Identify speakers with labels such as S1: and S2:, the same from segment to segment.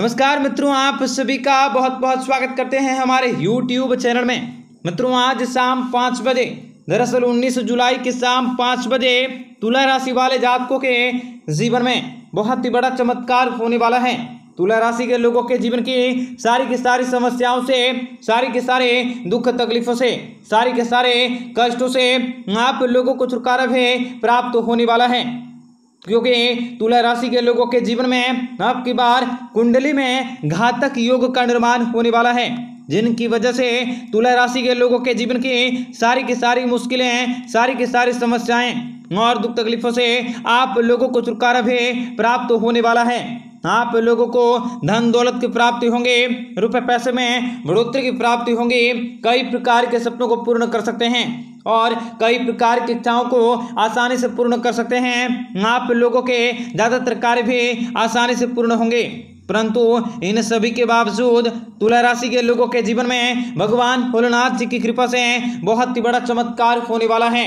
S1: नमस्कार मित्रों आप सभी का बहुत बहुत स्वागत करते हैं हमारे YouTube चैनल में मित्रों आज शाम पाँच बजे दरअसल 19 जुलाई के शाम पाँच बजे तुला राशि वाले जातकों के जीवन में बहुत ही बड़ा चमत्कार होने वाला है तुला राशि के लोगों के जीवन की सारी की सारी समस्याओं से सारी के सारे दुख तकलीफों से सारी के सारे कष्टों से आप लोगों को छुटकारा भी प्राप्त होने वाला है क्योंकि तुला राशि के लोगों के जीवन में आपकी बार कुंडली में घातक योग का निर्माण होने वाला है जिनकी वजह से तुला राशि के लोगों के जीवन की सारी की सारी मुश्किलें सारी की सारी समस्याएं और दुख तकलीफों से आप लोगों को छुटकारा भी प्राप्त होने वाला है आप लोगों को धन दौलत की प्राप्ति होंगे रुपए पैसे में बढ़ोतरी की प्राप्ति होंगी कई प्रकार के सपनों को पूर्ण कर सकते हैं और कई प्रकार की इच्छाओं को आसानी से पूर्ण कर सकते हैं आप लोगों के ज़्यादातर कार्य भी आसानी से पूर्ण होंगे परंतु इन सभी के बावजूद तुला राशि के लोगों के जीवन में भगवान भोलेनाथ जी की कृपा से बहुत ही बड़ा चमत्कार होने वाला है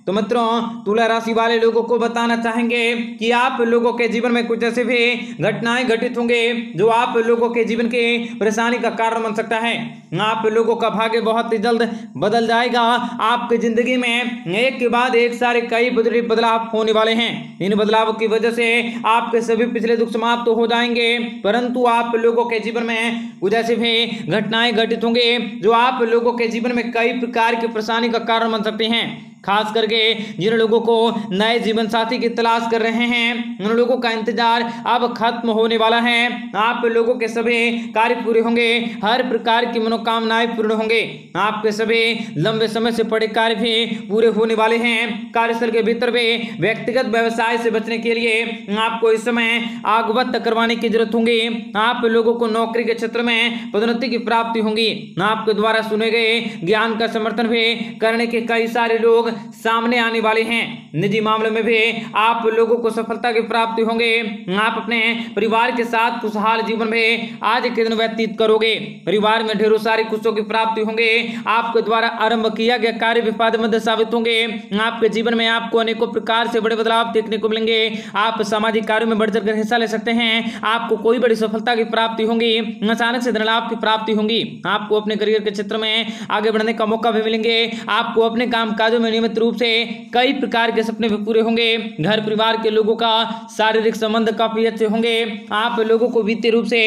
S1: तो मित्रों तुला राशि वाले लोगों को बताना चाहेंगे कि आप लोगों के जीवन में कुछ ऐसे भी घटनाएं घटित होंगे जो आप लोगों के जीवन के परेशानी का कारण बन सकता है आप लोगों का भाग्य बहुत ही जल्द बदल जाएगा आपकी जिंदगी में एक के बाद एक सारे कई बदलाव होने वाले हैं इन बदलावों की वजह से आपके सभी पिछले दुख समाप्त तो हो जाएंगे परंतु आप लोगों के जीवन में कुछ ऐसे भी घटनाएं घटित होंगे जो आप लोगों के जीवन में कई प्रकार की परेशानी का कारण बन सकते हैं खास करके जिन लोगों को नए जीवन साथी की तलाश कर रहे हैं उन लोगों का इंतजार अब खत्म होने वाला है आप लोगों के सभी कार्य पूरे होंगे हर प्रकार की मनोकामनाएं पूर्ण होंगे आपके सभी लंबे समय से पड़े कार्य भी पूरे होने वाले हैं कार्यस्थल के भीतर भी व्यक्तिगत व्यवसाय से बचने के लिए आपको इस समय आगवत करवाने की जरूरत होंगी आप लोगों को नौकरी के क्षेत्र में पदोन्नति की प्राप्ति होंगी आपके द्वारा सुने गए ज्ञान का समर्थन भी करने के कई सारे लोग सामने आने वाले हैं निजी मामलों में भी आप लोगों को सफलता की प्राप्ति होंगे आप अपने परिवार के साथ खुशहाल जीवन में आज के दिन व्यतीत करोगे परिवार में ढेरों सारी खुशियों की प्राप्ति होंगे आपके द्वारा आरंभ किया गया कार्य विपादमंद साबित होंगे आपके जीवन में आपको अनेकों प्रकार से बड़े बदलाव देखने को मिलेंगे आप सामाजिक कार्यो में बढ़ चढ़ हिस्सा ले सकते हैं आपको कोई बड़ी सफलता की प्राप्ति होंगी अचानक से धनलाभ की प्राप्ति होंगी आपको अपने करियर के क्षेत्र में आगे बढ़ने का मौका भी मिलेंगे आपको अपने काम काजों में नियमित रूप से कई प्रकार के सपने भी पूरे होंगे घर परिवार के लोगों का शारीरिक संबंध काफी अच्छे होंगे आप लोगों को वित्तीय रूप से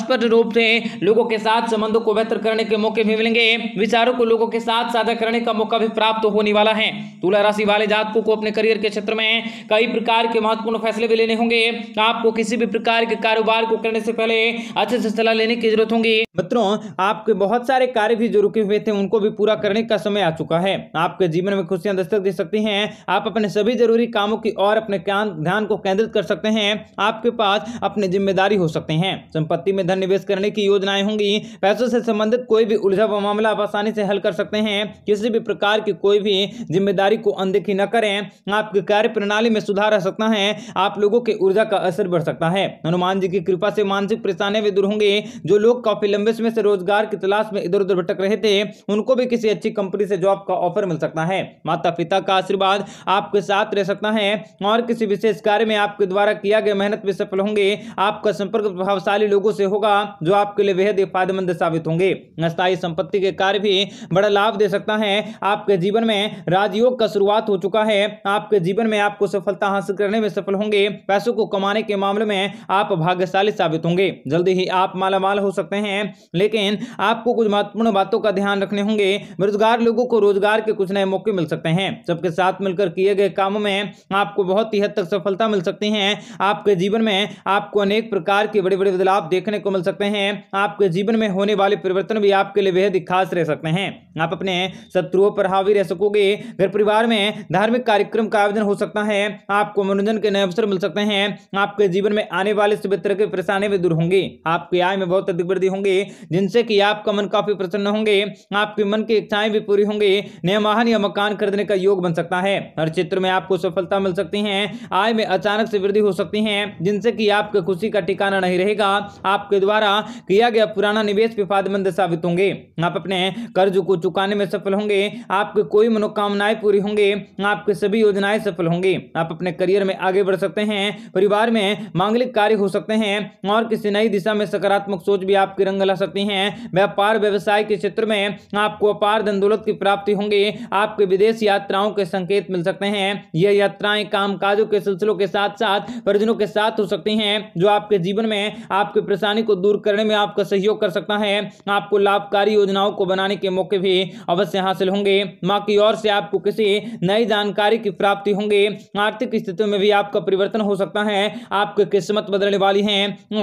S1: स्पष्ट रूप से लोगों के साथ संबंधों को बेहतर करने के मौके भी मिलेंगे विचारों को लोगों के साथ साझा करने का मौका भी प्राप्त होने वाला है तुला राशि वाले जातकों को अपने करियर के क्षेत्र में कई प्रकार के महत्वपूर्ण फैसले भी लेने होंगे आपको किसी भी प्रकार के कारोबार को करने से पहले अच्छे से सलाह लेने की जरूरत होगी मित्रों आपके बहुत सारे कार्य भी जो रुके हुए थे उनको भी पूरा करने का समय आ चुका है आपके जीवन में खुशियां दस्तक दे सकती हैं आप अपने सभी जरूरी कामों की ओर अपने ध्यान को केंद्रित कर सकते हैं आपके पास अपनी जिम्मेदारी हो सकते हैं संपत्ति में धन निवेश करने की योजनाएं होंगी पैसों से संबंधित कोई भी उलझा हुआ मामला आप आसानी से हल कर सकते हैं किसी भी प्रकार की कोई भी जिम्मेदारी को अनदेखी न करें आपकी कार्य प्रणाली में सुधार आ सकता है आप लोगों की ऊर्जा का असर बढ़ सकता है हनुमान जी की कृपा से मानसिक परेशानियां भी दूर होंगी जो लोग काफी लंबे समय से रोजगार की तलाश में इधर उधर भटक रहे थे उनको भी किसी अच्छी कंपनी से जॉब का ऑफर मिल सकता है माता पिता का आशीर्वाद आपके साथ रह सकता है और किसी विशेष कार्य में आपके द्वारा किया गया मेहनत में सफल होंगे आपका संपर्क प्रभावशाली लोगों से होगा जो आपके लिए बेहद फायदेमंद साबित होंगे अस्थायी संपत्ति के कार्य भी बड़ा लाभ दे सकता है आपके जीवन में राजयोग का शुरुआत हो चुका है आपके जीवन में आपको सफलता हासिल करने में सफल होंगे पैसों को कमाने के मामले में आप भाग्यशाली साबित होंगे जल्दी ही आप माल हो सकते हैं लेकिन आपको कुछ महत्वपूर्ण बातों का ध्यान रखने होंगे बेरोजगार लोगों को रोजगार के कुछ नए मौके मिल सकते सकते हैं सबके साथ मिलकर किए गए कामों में आपको बहुत ही हद तक सफलता मिल सकती है आपके जीवन में आपको अनेक प्रकार के बड़े बड़े बदलाव देखने को मिल सकते हैं आपके जीवन में होने वाले परिवर्तन भी आपके लिए बेहद खास रह सकते हैं आप अपने शत्रुओं पर हावी रह सकोगे घर परिवार में धार्मिक कार्यक्रम का आयोजन हो सकता है आपको मनोरंजन के नए अवसर मिल सकते हैं आपके जीवन में आने वाले सभी तरह के परेशानी भी दूर होंगे आपकी आय में बहुत अधिक वृद्धि होंगे जिनसे कि आपका मन काफी प्रसन्न होंगे आपके मन की इच्छाएं भी पूरी होंगी नए वाहन या मकान खरीदने का योग बन सकता है हर क्षेत्र में आपको सफलता मिल सकती है आय में अचानक से वृद्धि हो सकती है जिनसे कि आपके खुशी का ठिकाना नहीं रहेगा आपके द्वारा किया गया पुराना निवेश विफादमंद साबित होंगे आप अपने कर्ज को चुकाने में सफल होंगे आपके कोई मनोकामनाएं पूरी होंगे आपके सभी योजनाएं सफल होंगी आप अपने करियर में आगे बढ़ सकते हैं परिवार में मांगलिक कार्य हो सकते हैं और किसी नई दिशा में सकारात्मक सोच भी आपकी रंग ला सकती है व्यापार व्यवसाय के क्षेत्र में आपको अपार धन दौलत की प्राप्ति होंगी आपके विदेश विदेश यात्राओं के संकेत मिल सकते हैं यह यात्राएं कामकाजों के सिलसिलों के साथ साथ परिजनों के साथ हो सकती हैं जो आपके जीवन में आपकी परेशानी को दूर करने में आपका सहयोग कर सकता है आपको लाभकारी योजनाओं को बनाने के मौके भी अवश्य हासिल होंगे माँ की ओर से आपको किसी नई जानकारी की प्राप्ति होंगे आर्थिक स्थिति में भी आपका परिवर्तन हो सकता है आपकी किस्मत बदलने वाली है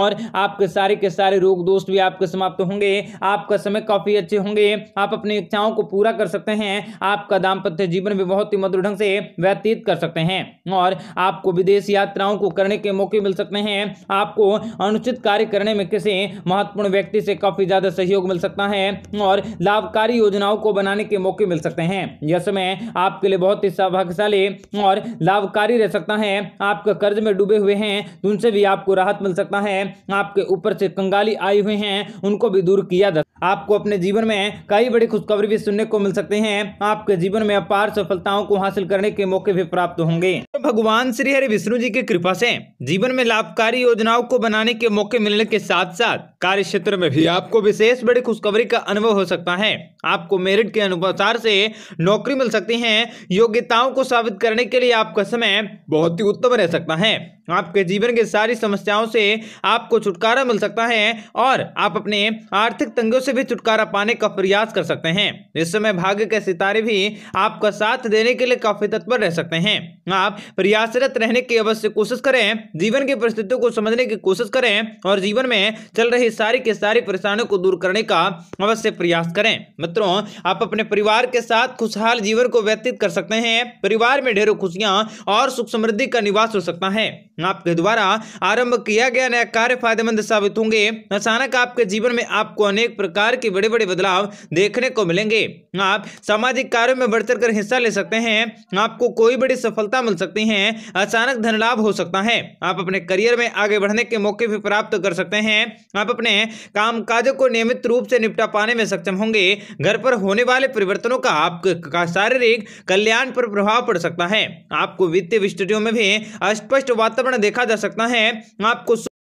S1: और आपके सारे के सारे रोग दोस्त भी आपके समाप्त होंगे आपका समय काफी अच्छे होंगे आप अपनी इच्छाओं को पूरा कर सकते हैं आपका दाम्पत्य सकते हैं जीवन में बहुत ही मधुर ढंग से व्यतीत कर सकते हैं और आपको विदेश यात्राओं को करने के मौके मिल सकते हैं आपको अनुचित कार्य करने में किसी महत्वपूर्ण व्यक्ति से काफी ज्यादा सहयोग मिल सकता है और लाभकारी योजनाओं को बनाने के मौके मिल सकते हैं यह समय आपके लिए बहुत ही सौभाग्यशाली और लाभकारी रह सकता है आपका कर्ज में डूबे हुए हैं तो उनसे भी आपको राहत मिल सकता है आपके ऊपर से कंगाली आई हुई हैं उनको भी दूर किया जा आपको अपने जीवन में कई बड़ी खुशखबरी भी सुनने को मिल सकते हैं आपके जीवन में अपार सफलताओं को हासिल करने के मौके भी प्राप्त होंगे भगवान श्री हरि विष्णु जी की कृपा से जीवन में लाभकारी योजनाओं को बनाने के मौके मिलने के साथ साथ कार्य क्षेत्र में भी आपको विशेष बड़ी खुशखबरी का अनुभव हो सकता है आपको मेरिट के अनुसार से नौकरी मिल सकती है योग्यताओं को साबित करने के लिए आपका समय बहुत ही उत्तम रह सकता है आपके जीवन की सारी समस्याओं से आपको छुटकारा मिल सकता है और आप अपने आर्थिक तंगों से भी छुटकारा पाने का प्रयास कर सकते हैं इस समय भाग्य के सितारे भी आपका साथ देने के लिए काफी तत्पर रह सकते हैं आप प्रयासरत रहने की अवश्य कोशिश करें जीवन की परिस्थितियों को समझने की कोशिश करें और जीवन में चल रही सारी के सारी परेशानियों को दूर करने का अवश्य प्रयास करें मित्रों आप अपने परिवार के साथ खुशहाल जीवन को व्यतीत कर सकते हैं परिवार में ढेरों खुशियां और सुख समृद्धि का निवास हो सकता है आपके द्वारा आरंभ किया गया नया कार्य फायदेमंद साबित होंगे अचानक आपके जीवन में आपको अनेक प्रकार के बड़े बड़े बदलाव देखने को मिलेंगे आप सामाजिक कार्यों में बढ़ कर हिस्सा ले सकते हैं आपको कोई बड़ी सफलता मिल सकती है अचानक धन लाभ हो सकता है आप अपने करियर में आगे बढ़ने के मौके भी प्राप्त कर सकते हैं आप अपने काम को नियमित रूप से निपटा पाने में सक्षम होंगे घर पर होने वाले परिवर्तनों का आपके शारीरिक कल्याण पर प्रभाव पड़ सकता है आपको वित्तीय स्थितियों में भी अस्पष्ट वातावरण पर देखा जा सकता है आपको